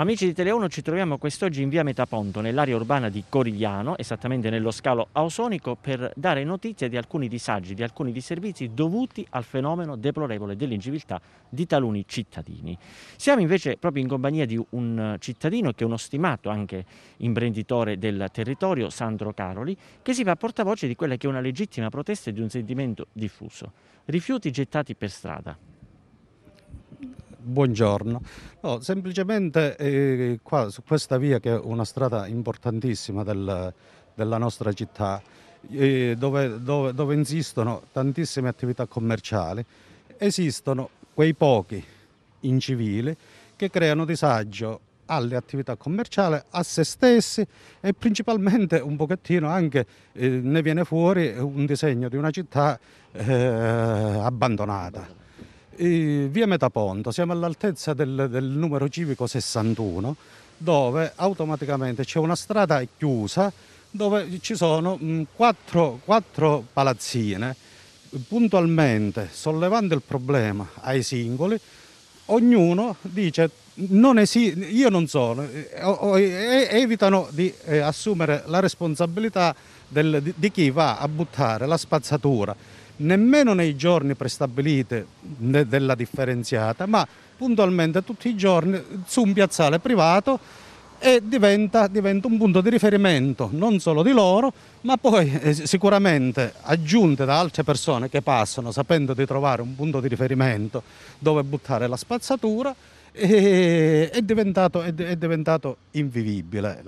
Amici di Tele1 ci troviamo quest'oggi in via Metaponto, nell'area urbana di Corigliano, esattamente nello scalo ausonico, per dare notizie di alcuni disagi, di alcuni disservizi dovuti al fenomeno deplorevole dell'inciviltà di taluni cittadini. Siamo invece proprio in compagnia di un cittadino che è uno stimato anche imprenditore del territorio, Sandro Caroli, che si fa portavoce di quella che è una legittima protesta e di un sentimento diffuso. Rifiuti gettati per strada buongiorno. No, semplicemente eh, qua su questa via che è una strada importantissima del, della nostra città, eh, dove, dove, dove insistono tantissime attività commerciali, esistono quei pochi incivili che creano disagio alle attività commerciali, a se stessi e principalmente un pochettino anche eh, ne viene fuori un disegno di una città eh, abbandonata via Metaponto, siamo all'altezza del, del numero civico 61, dove automaticamente c'è una strada chiusa dove ci sono mh, mm, quattro, quattro palazzine. Puntualmente, sollevando il problema ai singoli, ognuno dice non esi- io non sono, e, evitano di eh, assumere la responsabilità del, di, chi va a buttare la spazzatura nemmeno nei giorni prestabiliti della differenziata, ma puntualmente tutti i giorni su un piazzale privato e diventa, diventa, un punto di riferimento non solo di loro, ma poi eh, sicuramente aggiunte da altre persone che passano sapendo di trovare un punto di riferimento dove buttare la spazzatura, e, è, diventato, è, è diventato invivibile.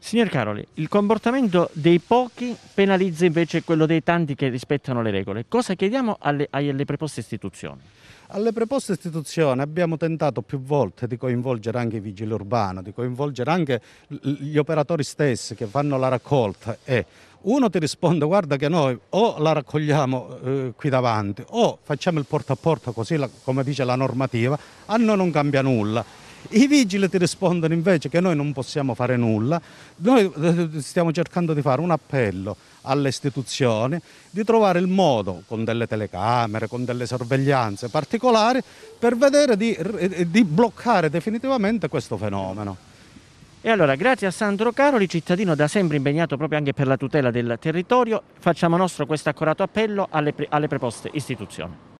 Signor Caroli, il comportamento dei pochi penalizza invece quello dei tanti che rispettano le regole. Cosa chiediamo alle, alle preposte istituzioni? Alle preposte istituzioni abbiamo tentato più volte di coinvolgere anche i vigili urbani, di coinvolgere anche gli operatori stessi che fanno la raccolta e uno ti risponde guarda che noi o la raccogliamo eh, qui davanti o facciamo il porta a porta così la, come dice la normativa, a noi non cambia nulla i vigili ti rispondono invece che noi non possiamo fare nulla, noi eh, stiamo cercando di fare un appello alle istituzioni di trovare il modo, con delle telecamere, con delle sorveglianze particolari, per vedere di, eh, di bloccare definitivamente questo fenomeno. E allora, grazie a Sandro Caroli, cittadino da sempre impegnato proprio anche per la tutela del territorio, facciamo nostro questo accorato appello alle, alle preposte istituzioni.